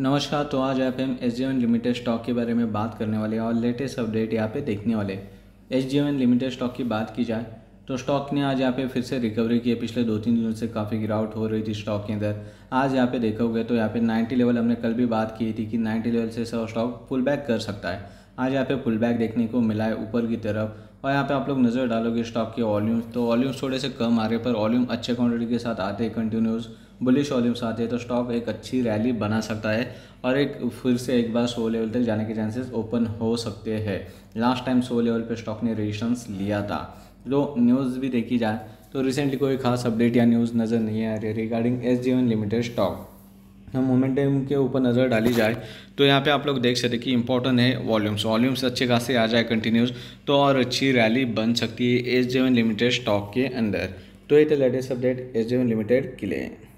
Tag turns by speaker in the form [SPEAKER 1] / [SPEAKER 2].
[SPEAKER 1] नमस्कार तो आज आप हम एच लिमिटेड स्टॉक के बारे में बात करने वाले और लेटेस्ट अपडेट यहाँ पे देखने वाले एच लिमिटेड स्टॉक की बात की जाए तो स्टॉक ने आज यहाँ पे फिर से रिकवरी की है पिछले दो तीन दिनों से काफ़ी गिरावट हो रही थी स्टॉक के अंदर आज यहाँ पे देखोगे तो यहाँ पे 90 लेवल हमने कल भी बात की थी कि 90 लेवल से सब स्टॉक पुल बैक कर सकता है आज यहाँ पे पुल बैक देखने को मिला है ऊपर की तरफ और यहाँ पे आप लोग नज़र डालोगे स्टॉक के वॉल्यूम्स तो वॉल्यूम्स थोड़े से कम आ रहे पर वॉल्यूम अच्छे क्वांटिटी के साथ आते हैं कंटिन्यूस बुलिश वॉल्यूम्स आते हैं तो स्टॉक एक अच्छी रैली बना सकता है और एक फिर से एक बार सो लेवल तक जाने के चांसेस ओपन हो सकते हैं लास्ट टाइम सो लेवल पर स्टॉक ने रेजिस्टेंस लिया था तो न्यूज़ भी देखी जाए तो रिसेंटली कोई खास अपडेट या न्यूज़ नज़र नहीं आ रही regarding S limited stock momentum के ऊपर नज़र डाली जाए तो यहाँ पे आप लोग देख सकते कि इंपॉर्टेंट है वॉल्यूम्स वॉल्यूम्स अच्छे खासे आ जाए कंटिन्यूस तो और अच्छी रैली बन सकती है एच जेवन लिमिटेड स्टॉक के अंदर तो ये तो लेटेस्ट अपडेट एच जेवन लिमिटेड के लिए